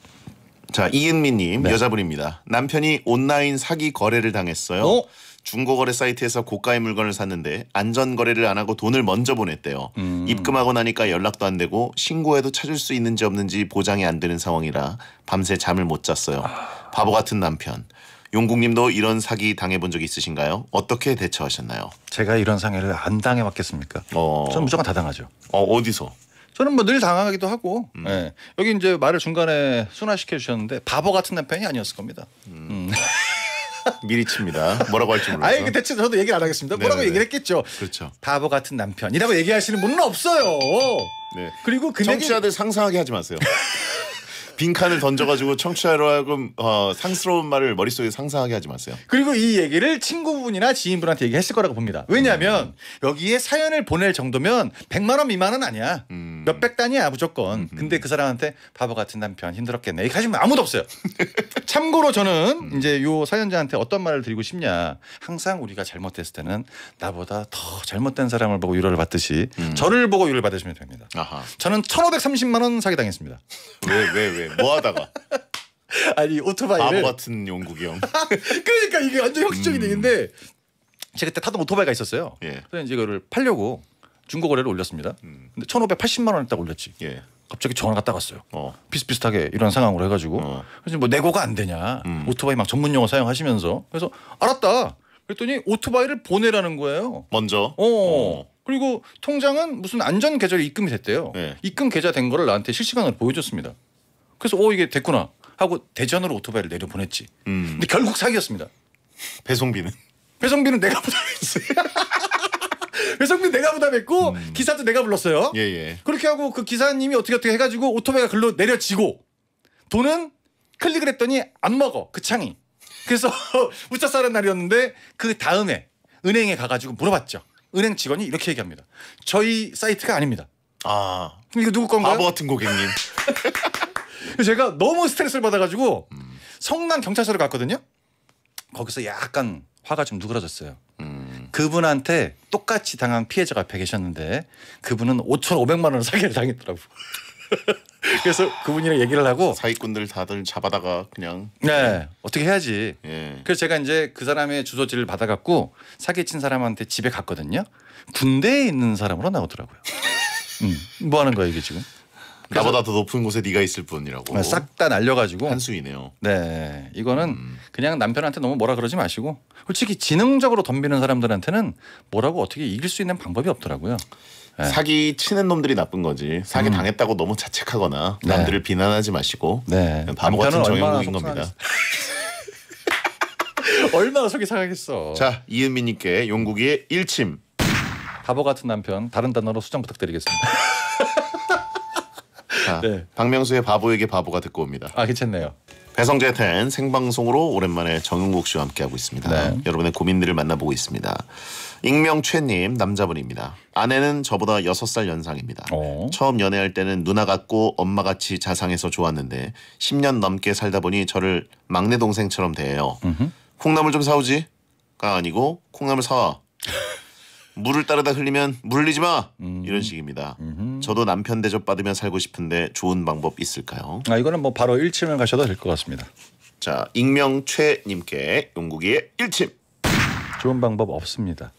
자 이은미님 네. 여자분입니다. 남편이 온라인 사기 거래를 당했어요. 어? 중고거래 사이트에서 고가의 물건을 샀는데 안전 거래를 안 하고 돈을 먼저 보냈대요. 음. 입금하고 나니까 연락도 안 되고 신고해도 찾을 수 있는지 없는지 보장이 안 되는 상황이라 밤새 잠을 못 잤어요. 아. 바보 같은 남편. 용국님도 이런 사기 당해본 적 있으신가요? 어떻게 대처하셨나요? 제가 이런 상해를 안 당해봤겠습니까? 어... 저는 무조건 다 당하죠. 어, 어디서? 저는 뭐 늘 당황하기도 하고 음. 예. 여기 이제 말을 중간에 순화시켜 주셨는데 바보 같은 남편이 아니었을 겁니다. 음. 음. [laughs] 미리 칩니다. 뭐라고 할지 몰라서. 아니 대체 저도 얘기를 안 하겠습니다. 네, 뭐라고 네네네. 네. 얘기를 했겠죠. 그렇죠. 바보 같은 남편이라고 얘기하시는 분은 없어요. 네. 그리고 그액이 청취자들 상상하게 하지 마세요. [laughs] 빈칸을 던져가지고 청취자로 하여금 어, 상스러운 말을 머릿속에 상상하게 하지 마세요. 그리고 이 얘기를 친구분이나 지인분한테 얘기했을 거라고 봅니다. 왜냐하면 음. 여기에 사연을 보낼 정도면 100만 원 미만은 아니야. 음. 몇백 단위야 무조건. 음. 근데 그 사람한테 바보 같은 남편 힘들었겠네. 이렇게 하시면 아무도 없어요. [laughs] 참고로 저는 음. 이제 요 사연자한테 어떤 말을 드리고 싶냐. 항상 우리가 잘못했을 때는 나보다 더 잘못된 사람을 보고 위로를 받듯이 음. 저를 보고 위로를 받으시면 됩니다. 아하. 저는 1,530만 원 사기당했습니다. [laughs] 왜 왜, 왜, 뭐 하다가 아니 오토바이를 바보 같은 용구경 [laughs] 그러니까 이게 완전 혁신적인 음. 얘기인데 제가 그때 타던 오토바이가 있었어요. 예. 그래서 이제 이거를 팔려고 중고 거래를 올렸습니다. 음. 근데 1,580만 원에 딱 올렸지. 예. 갑자기 전화가 다갔어요 어. 비슷비슷하게 이런 상황으로 해가지고 어. 그래서 뭐 내고가 안 되냐 음. 오토바이 막 전문 용어 사용하시면서 그래서 알았다. 그랬더니 오토바이를 보내라는 거예요. 먼저. 어. 어. 그리고 통장은 무슨 안전 계좌로 입금이 됐대요. 예. 입금 계좌 된 거를 나한테 실시간으로 보여줬습니다. 그래서 오 어, 이게 됐구나 하고 대전으로 오토바이를 내려 보냈지. 음. 근데 결국 사기였습니다. 배송비는? 배송비는 내가 부담했어요. [laughs] 배송비 내가 부담했고 음. 기사도 내가 불렀어요. 예, 예. 그렇게 하고 그 기사님이 어떻게 어떻게 해가지고 오토바이가 글로 내려지고 돈은 클릭을 했더니 안 먹어 그 창이. 그래서 [laughs] 우짜 싸는 날이었는데 그 다음에 은행에 가가지고 물어봤죠. 은행 직원이 이렇게 얘기합니다. 저희 사이트가 아닙니다. 아. 이거 누구 건가요? 바보 같은 고객님. [laughs] 제가 너무 스트레스를 받아가지고 음. 성남 경찰서를 갔거든요. 거기서 약간 화가 좀 누그러졌어요. 음. 그분한테 똑같이 당한 피해자가 앞에 계셨는데 그분은 5,500만 원을 사기를 당했더라고. [laughs] 그래서 그분이랑 얘기를 하고 사기꾼들 다들 잡아다가 그냥 네 어떻게 해야지. 예. 그래서 제가 이제 그 사람의 주소지를 받아갖고 사기친 사람한테 집에 갔거든요. 군대에 있는 사람으로 나오더라고요. [laughs] 음, 뭐 하는 거야 이게 지금? 나보다 더 높은 곳에 네가 있을 뿐이라고. 네, 싹다 날려가지고 한수이네요. 네, 이거는 음. 그냥 남편한테 너무 뭐라 그러지 마시고 솔직히 지능적으로 덤비는 사람들한테는 뭐라고 어떻게 이길 수 있는 방법이 없더라고요. 네. 사기 치는 놈들이 나쁜 거지. 사기 음. 당했다고 너무 자책하거나 네. 남들을 비난하지 마시고 네. 바보 같은 정형국인 겁니다. [laughs] 얼마나 속이 상하겠어. 자 이은미님께 용국이의 일침. 바보 같은 남편 다른 단어로 수정 부탁드리겠습니다. [laughs] 자, 네. 박명수의 바보에게 바보가 듣고 옵니다. 아 괜찮네요. 배성재 텐 생방송으로 오랜만에 정용국 씨와 함께하고 있습니다. 네. 여러분의 고민들을 만나보고 있습니다. 익명 최님 남자분입니다. 아내는 저보다 6살 연상입니다. 어. 처음 연애할 때는 누나 같고 엄마 같이 자상해서 좋았는데 10년 넘게 살다 보니 저를 막내 동생처럼 대해요. 음흠. 콩나물 좀 사오지가 아니고 콩나물 사와. [laughs] 물을 따르다 흘리면 물리지마 음. 이런 식입니다. 저도 남편 대접 받으면 살고 싶은데 좋은 방법 있을까요? 아 이거는 뭐 바로 1침을 가셔도 될 것 같습니다. 자 익명 최님께 용국이의 1침 좋은 방법 없습니다.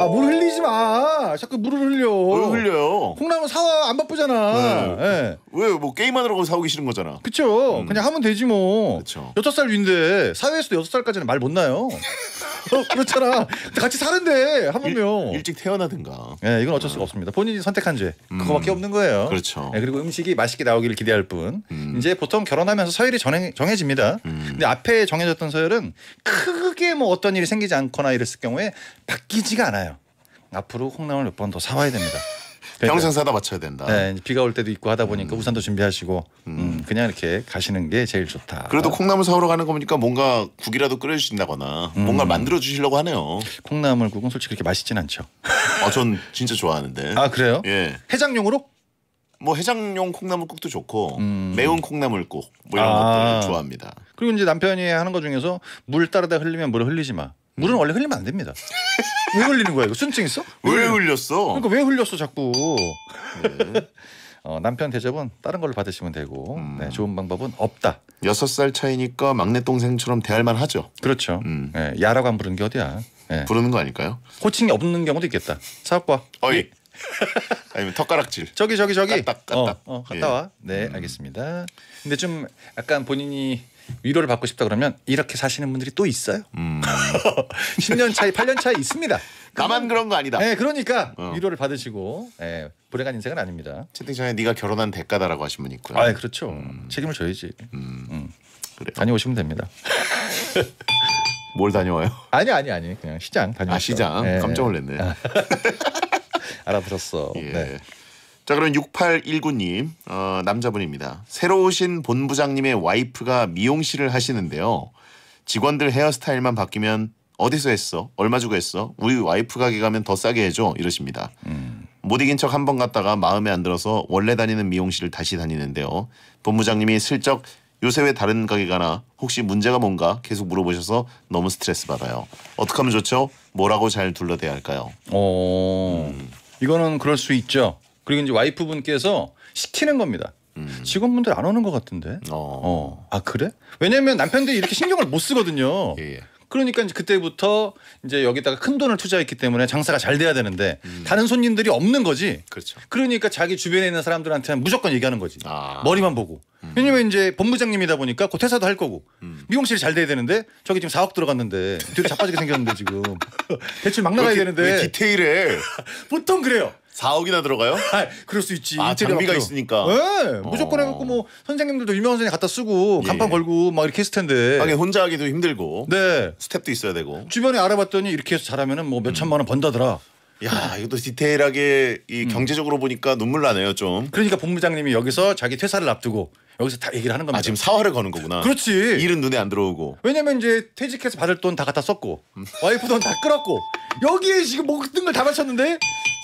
아물 흘리지 마. 자꾸 물을 흘려. 왜 흘려요? 콩나물 사와 안 바쁘잖아. 네. 예. 왜 뭐 게임하느라 고 사오기 싫은 거잖아. 그쵸. 음. 그냥 하면 되지 뭐. 그쵸. 여섯 살 위인데 사회에서도 여섯 살까지는 말 못 나요. [laughs] 어, 그렇잖아. 같이 사는데 하물며 일찍 태어나든가. 예, 네, 이건 어쩔 수가 없습니다. 본인이 선택한 죄 음. 그거밖에 없는 거예요. 그렇죠. 네, 그리고 음식이 맛있게 나오기를 기대할 뿐. 음. 이제 보통 결혼하면서 서열이 정해, 정해집니다. 음. 근데 앞에 정해졌던 서열은 크게 뭐 어떤 일이 생기지 않거나 이랬을 경우에 바뀌지가 않아요. 앞으로 콩나물 몇 번 더 사와야 됩니다. 평생 사다 맞춰야 된다. 네, 비가 올 때도 있고 하다 보니까 음. 우산도 준비하시고 음. 음. 그냥 이렇게 가시는 게 제일 좋다. 그래도 콩나물 사오러 가는 거 보니까 뭔가 국이라도 끓여주신다거나 뭔가 음. 만들어 주시려고 하네요. 콩나물국은 솔직히 그렇게 맛있진 않죠. 아, 전 진짜 좋아하는데. 아 그래요? 예. 해장용으로? 뭐 해장용 콩나물국도 좋고 음. 매운 콩나물국 뭐 이런 아. 것들 좋아합니다. 그리고 이제 남편이 하는 것 중에서 물 따르다 흘리면 물을 흘리지 마. 물은 원래 흘리면 안 됩니다. 왜 흘리는 거야? 이거 순증 있어? 왜, 네. 흘렸어? 그러니까 왜 흘렸어 자꾸. 네. 어, 남편 대접은 다른 걸로 받으시면 되고 음. 네, 좋은 방법은 없다. 여섯 살 차이니까 막내 동생처럼 대할만 하죠. 그렇죠. 음. 네, 야라고 안 부르는 게 어디야. 네. 부르는 거 아닐까요? 호칭이 없는 경우도 있겠다. 사업과. 어이. 예. [laughs] 아니면 턱가락질. 저기 저기 저기. 까딱 까딱. 어, 어, 갔다 예. 와. 네 음. 알겠습니다. 근데 좀 약간 본인이 위로를 받고 싶다 그러면 이렇게 사시는 분들이 또 있어요. 음. 10년 [laughs] 차이, 8년 차이 있습니다. 나만 그런 거 아니다. 네, 그러니까 어. 위로를 받으시고 네, 예, 불행한 인생은 아닙니다. 채팅창에 네가 결혼한 대가다라고 하신 분 있고요. 아, 예, 그렇죠. 음. 책임을 져야지. 음. 그 다녀오시면 됩니다. [laughs] 뭘 다녀와요? 아니 아니 아니 그냥 시장 다녀왔어. 아 시장 네. 깜짝 놀랐네. [laughs] 알아들었어. 예. 네. 자 그럼 6819님 어, 남자분입니다. 새로 오신 본부장님의 와이프가 미용실을 하시는데요. 직원들 헤어스타일만 바뀌면 어디서 했어? 얼마 주고 했어? 우리 와이프 가게 가면 더 싸게 해줘 이러십니다. 음. 못 이긴 척 한 번 갔다가 마음에 안 들어서 원래 다니는 미용실을 다시 다니는데요. 본부장님이 슬쩍 요새 왜 다른 가게 가나 혹시 문제가 뭔가 계속 물어보셔서 너무 스트레스 받아요. 어떻게 하면 좋죠? 뭐라고 잘 둘러대야 할까요? 어 음. 이거는 그럴 수 있죠. 그리고 이제 와이프분께서 시키는 겁니다. 음. 직원분들 안 오는 것 같은데. 어. 어. 아 그래? 왜냐면 남편들이 이렇게 신경을 못 쓰거든요. 예, 예. 그러니까 이제 그때부터 이제 여기다가 큰 돈을 투자했기 때문에 장사가 잘 돼야 되는데 음. 다른 손님들이 없는 거지. 그렇죠. 그러니까 자기 주변에 있는 사람들한테 무조건 얘기하는 거지. 아. 머리만 보고. 음. 왜냐면 이제 본부장님이다 보니까 곧 퇴사도 할 거고 음. 미용실 이잘 돼야 되는데 저기 지금 4억 들어갔는데 뒤로 자빠지게 생겼는데 지금 [laughs] 대출 막 나가야 되는데 디테일에 [laughs] 보통 그래요. 4억이나 들어가요? [laughs] 아, 그럴 수 있지. 아, 장비가 있으니까. 네, 무조건 어. 해갖고 뭐 어. 선생님들도 유명한 선생 갖다 쓰고 예. 간판 걸고 막 이렇게 했을 텐데. 하긴 혼자 하기도 힘들고. 네. 스텝도 있어야 되고. 주변에 알아봤더니 이렇게 해서 잘하면은 뭐 몇천만 원 번다더라. 야 이것도 디테일하게 이 음. 경제적으로 보니까 눈물 나네요 좀. 그러니까 본부장님이 여기서 자기 퇴사를 앞두고 여기서 다 얘기를 하는 겁니다. 아 지금 사활을 거는 거구나. 그렇지. 일은 눈에 안 들어오고. 왜냐면 이제 퇴직해서 받을 돈 다 갖다 썼고 음. 와이프 돈 다 끌었고 여기에 지금 모든 뭐 걸다 바쳤는데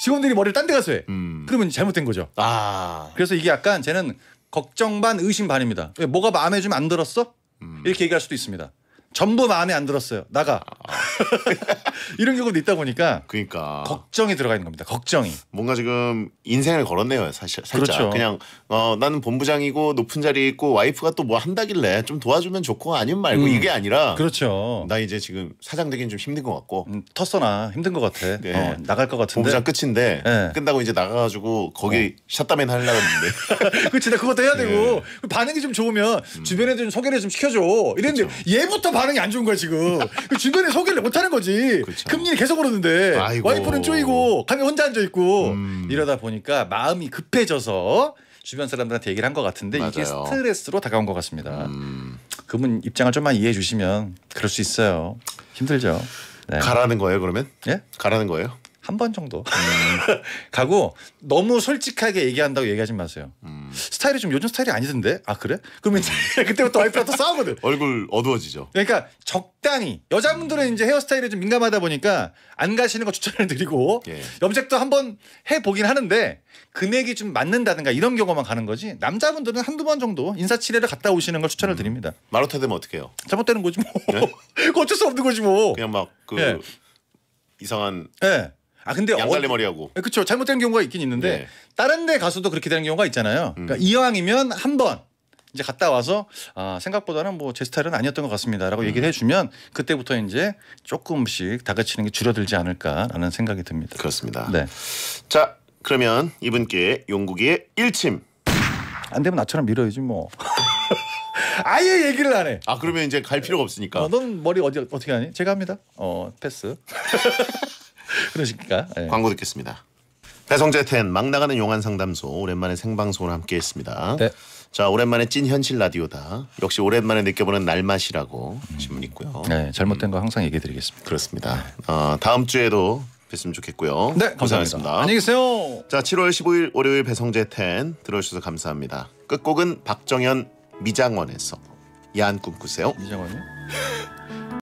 직원들이 머리를 딴 데 가서 해. 음. 그러면 잘못된 거죠. 아. 그래서 이게 약간 쟤는 걱정 반 의심 반입니다. 뭐가 마음에 좀 안 들었어? 음. 이렇게 얘기할 수도 있습니다. 전부 마음에 안 들었어요. 나가. 아. [laughs] 이런 경우도 있다 보니까 그러니까 걱정이 들어가 있는 겁니다. 걱정이. 뭔가 지금 인생을 걸었네요. 사실 살짝 그렇죠. 그냥 어 나는 본부장이고 높은 자리에 있고 와이프가 또 뭐 한다길래 좀 도와주면 좋고 아니면 말고 음. 이게 아니라 그렇죠. 나 이제 지금 사장 되긴 좀 힘든 것 같고 음, 텄어나 힘든 것 같아. 네. 어, 나갈 것 같은데. 본부장 끝인데 네. 끝나고 이제 나가가지고 거기 어. 샷다맨 하려고 했는데. [laughs] 그렇지 나 그것도 해야 되고 네. 반응이 좀 좋으면 음. 주변에 도좀 소개를 좀 시켜줘. 이랬는데 그렇죠. 얘부터 반응이 안 좋은 거야 지금. 그 주변에 소개를 못 하는 거지. 그렇죠. 금리 계속 오르는데 아이고. 와이프는 쪼이고 가면 혼자 앉아 있고 음. 이러다 보니까 마음이 급해져서 주변 사람들한테 얘기를 한 것 같은데 맞아요. 이게 스트레스로 다가온 것 같습니다. 음. 그분 입장을 좀만 이해해 주시면 그럴 수 있어요. 힘들죠. 네. 가라는 거예요 그러면? 예? 가라는 거예요? 한번 정도 음. [laughs] 가고 너무 솔직하게 얘기한다고 얘기하지 마세요. 음. 스타일이 좀 요즘 스타일이 아니던데. 아 그래? 그러면 음. [laughs] 그때부터 와이프랑 또 싸우거든. 얼굴 어두워지죠. 그러니까 적당히 여자분들은 음. 이제 헤어스타일이 좀 민감하다 보니까 안 가시는 거 추천을 드리고 예. 염색도 한 번 해 보긴 하는데 금액이 좀 맞는다든가 이런 경우만 가는 거지 남자분들은 한두 번 정도 인사치레를 갔다 오시는 걸 추천을 음. 드립니다. 마루타 되면 어떻게 해요? 잘못되는 거지 뭐. 네? [laughs] 어쩔 수 없는 거지 뭐. 그냥 막그 예. 이상한 예. 아 근데 양갈래 머리하고. 어, 그렇죠. 잘못된 경우가 있긴 있는데 네. 다른 데 가서도 그렇게 되는 경우가 있잖아요. 음. 그러니까 이왕이면 한 번 이제 갔다 와서 아 생각보다는 뭐 제 스타일은 아니었던 것 같습니다라고 음. 얘기를 해주면 그때부터 이제 조금씩 다그치는 게 줄어들지 않을까라는 생각이 듭니다. 그렇습니다. 네. 자 그러면 이분께 용국이의 일침. 안 되면 나처럼 밀어야지 뭐. [laughs] 아예 얘기를 안 해. 아 그러면 이제 갈 필요가 없으니까. 어, 넌 머리 어디 어떻게 하니? 제가 합니다. 어 패스. [laughs] 그러니까 네. 광고 듣겠습니다. 배송재 텐 막 나가는 용안 상담소 오랜만에 생방송으로 함께했습니다. 네. 자 오랜만에 찐 현실 라디오다. 역시 오랜만에 느껴보는 날맛이라고 질문 있고요. 네 잘못된 거 항상 얘기해 드리겠습니다. 그렇습니다. 어, 다음 주에도 뵀으면 좋겠고요. 네 감사합니다. 안녕히 계세요. 자 7월 15일 월요일 배송재텐 들어주셔서 감사합니다. 끝곡은 박정현 미장원에서 야한 꿈꾸세요. 미장원이요?